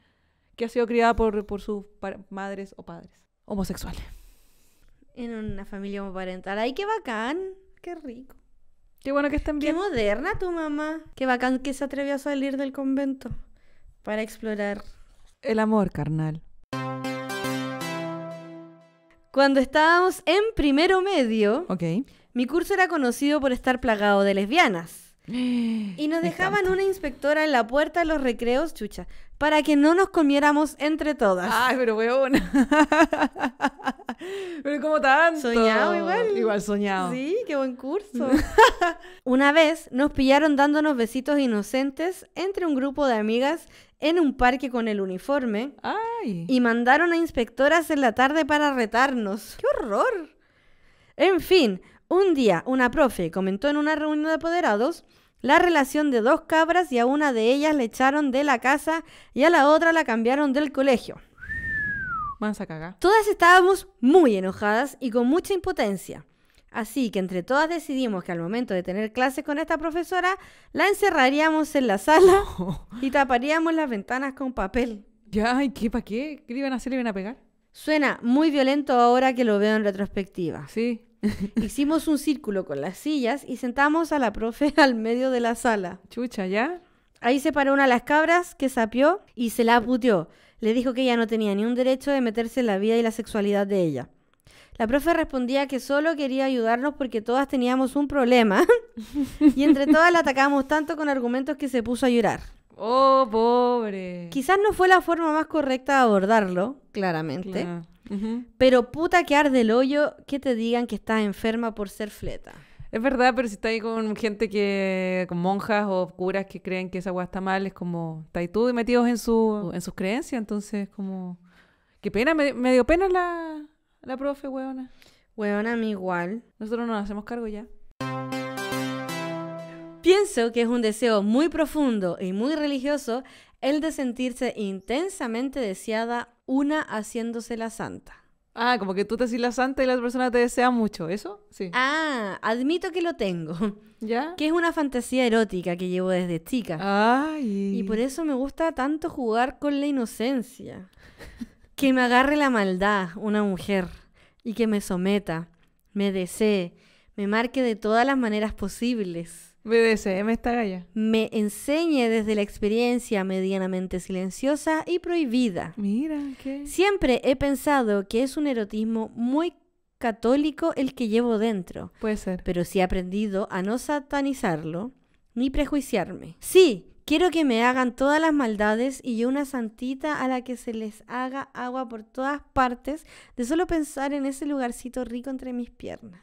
que ha sido criada por, por sus madres o padres homosexuales. En una familia homoparental. ¡Ay, qué bacán! ¡Qué rico! Qué bueno que estén bien. Qué moderna tu mamá. Qué bacán que se atrevió a salir del convento para explorar. El amor, carnal. Cuando estábamos en primero medio, mi curso era conocido por estar plagado de lesbianas. Y nos dejaban una inspectora en la puerta de los recreos, chucha, para que no nos comiéramos entre todas. Ay, pero weón. pero como tanto. Soñado igual. Igual soñado. Sí, qué buen curso. una vez nos pillaron dándonos besitos inocentes entre un grupo de amigas en un parque con el uniforme. Ay. Y mandaron a inspectoras en la tarde para retarnos. ¡Qué horror! En fin, un día, una profe comentó en una reunión de apoderados la relación de dos cabras y a una de ellas le echaron de la casa y a la otra la cambiaron del colegio. Vamos a cagar. Todas estábamos muy enojadas y con mucha impotencia. Así que entre todas decidimos que al momento de tener clases con esta profesora, la encerraríamos en la sala y taparíamos las ventanas con papel. Ya, ¿y qué? ¿Para qué? ¿Qué iban a hacer? ¿Le iban a pegar? Suena muy violento ahora que lo veo en retrospectiva. Sí. Hicimos un círculo con las sillas y sentamos a la profe al medio de la sala. Chucha, ¿ya? Ahí se paró una de las cabras que sapió y se la puteó. Le dijo que ella no tenía ni un derecho de meterse en la vida y la sexualidad de ella. La profe respondía que solo quería ayudarnos porque todas teníamos un problema y entre todas la atacamos tanto con argumentos que se puso a llorar. Oh, pobre. Quizás no fue la forma más correcta de abordarlo, claramente. Pero puta que arde el hoyo que te digan que estás enferma por ser fleta. Es verdad, pero si está ahí con gente que, con monjas o curas que creen que esa weá está mal, es como, está ahí y metidos en, su, oh. en sus creencias, entonces como, qué pena, me, dio pena la, la profe, weona. Weona, mi igual. Nosotros nos hacemos cargo ya. Pienso que es un deseo muy profundo y muy religioso el de sentirse intensamente deseada, una haciéndose la santa. Ah, como que tú te sientes la santa y las personas te desean mucho, ¿eso? Sí. Ah, admito que lo tengo. ¿Ya? Que es una fantasía erótica que llevo desde chica. Ay. Y por eso me gusta tanto jugar con la inocencia. que me agarre la maldad una mujer y que me someta, me desee, me marque de todas las maneras posibles allá. Me enseñe desde la experiencia medianamente silenciosa y prohibida. Mira, qué. Siempre he pensado que es un erotismo muy católico el que llevo dentro. Puede ser. Pero sí he aprendido a no satanizarlo ni prejuiciarme. Sí, Quiero que me hagan todas las maldades y yo una santita a la que se les haga agua por todas partes de solo pensar en ese lugarcito rico entre mis piernas.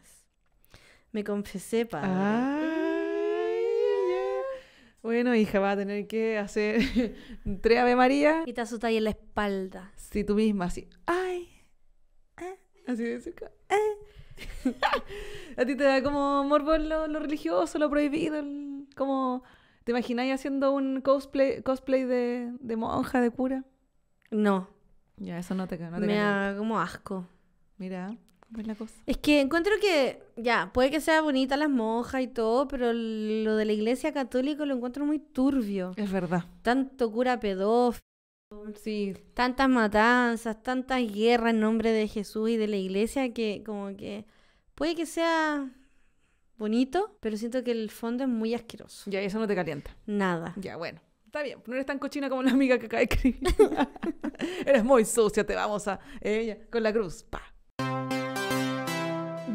Me confesé, padre. Ah. Bueno, hija, va a tener que hacer tres Ave María. Y te asusta ahí en la espalda. Sí, tú misma, así. ¡Ay! Ah", así de cerca. Ah". a ti te da como morbo lo, lo religioso, lo prohibido, como... ¿Te imagináis haciendo un cosplay, cosplay de, de monja, de cura? No. Ya, eso no te, no te Me da como asco. Mira. Pues es que encuentro que, ya, puede que sea bonita las monjas y todo, pero lo de la iglesia católica lo encuentro muy turbio. Es verdad. Tanto cura pedófilo. Sí. Tantas matanzas, tantas guerras en nombre de Jesús y de la iglesia que como que puede que sea bonito, pero siento que el fondo es muy asqueroso. Ya, eso no te calienta. Nada. Ya, bueno. Está bien, no eres tan cochina como la amiga que acaba de eres muy sucia, te vamos a... Ella, con la cruz, pa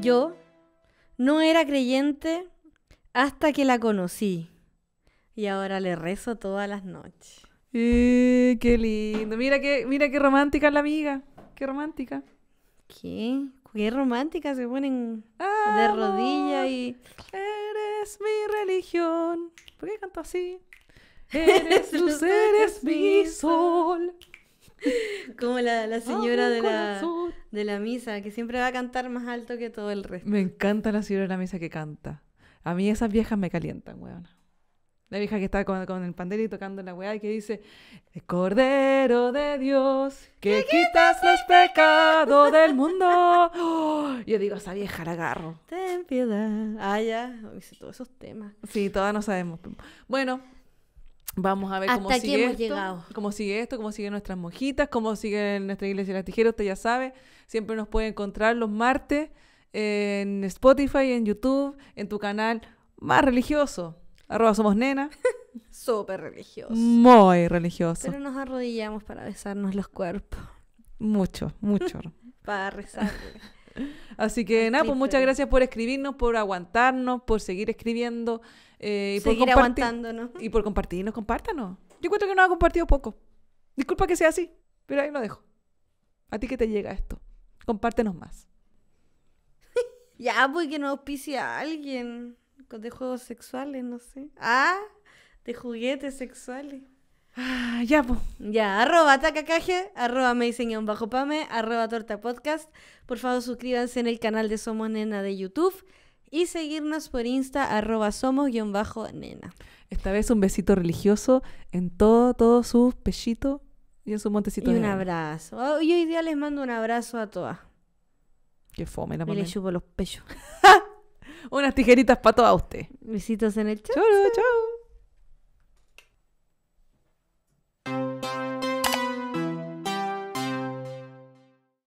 yo no era creyente hasta que la conocí. Y ahora le rezo todas las noches. Eh, qué lindo. Mira qué, mira qué romántica la amiga. Qué romántica. ¿Qué? Qué romántica. Se ponen de rodilla y. Eres mi religión. ¿Por qué canto así? Eres luz, eres mi sol. Como la, señora de, la, de la misa, que siempre va a cantar más alto que todo el resto. Me encanta la señora de la misa que canta. A mí esas viejas me calientan, weón. La vieja que está con, el pandero y tocando la weá y que dice, Cordero de Dios, que quitas los pecados del mundo. ¡Oh! yo digo, esa vieja la agarro. Ten piedad. Ah, ya. Todos esos temas. Sí, todas no sabemos. Bueno, Vamos a ver cómo sigue esto, cómo sigue esto, cómo siguen nuestras monjitas, cómo sigue nuestra iglesia de las tijeras, usted ya sabe. Siempre nos puede encontrar los martes eh, en Spotify, en YouTube, en tu canal más religioso. Arroba somos nena. Súper religioso. Muy religioso. Pero nos arrodillamos para besarnos los cuerpos. Mucho, mucho. para rezar. Así que nada, pues muchas gracias por escribirnos, por aguantarnos, por seguir escribiendo. Eh, y Seguir por aguantándonos. Y por compartirnos, compártanos. Yo cuento que no ha compartido poco. Disculpa que sea así, pero ahí lo dejo. A ti que te llega esto. Compártenos más. ya, pues que no auspicie a alguien de juegos sexuales, no sé. Ah, de juguetes sexuales. Ah, ya, pues. Ya, arroba tacacaje, arroba me bajo pame, arroba torta podcast. Por favor, suscríbanse en el canal de Somos Nena de YouTube y seguirnos por Insta arroba somos-nena. Esta vez un besito religioso en todo, todo su pellito y en su montecito. Y un abrazo. Oh, y hoy día les mando un abrazo a todas. Qué fome la mamá. Y le chupo los pechos. Unas tijeritas para todas usted. Besitos en el chat. Chau, chau.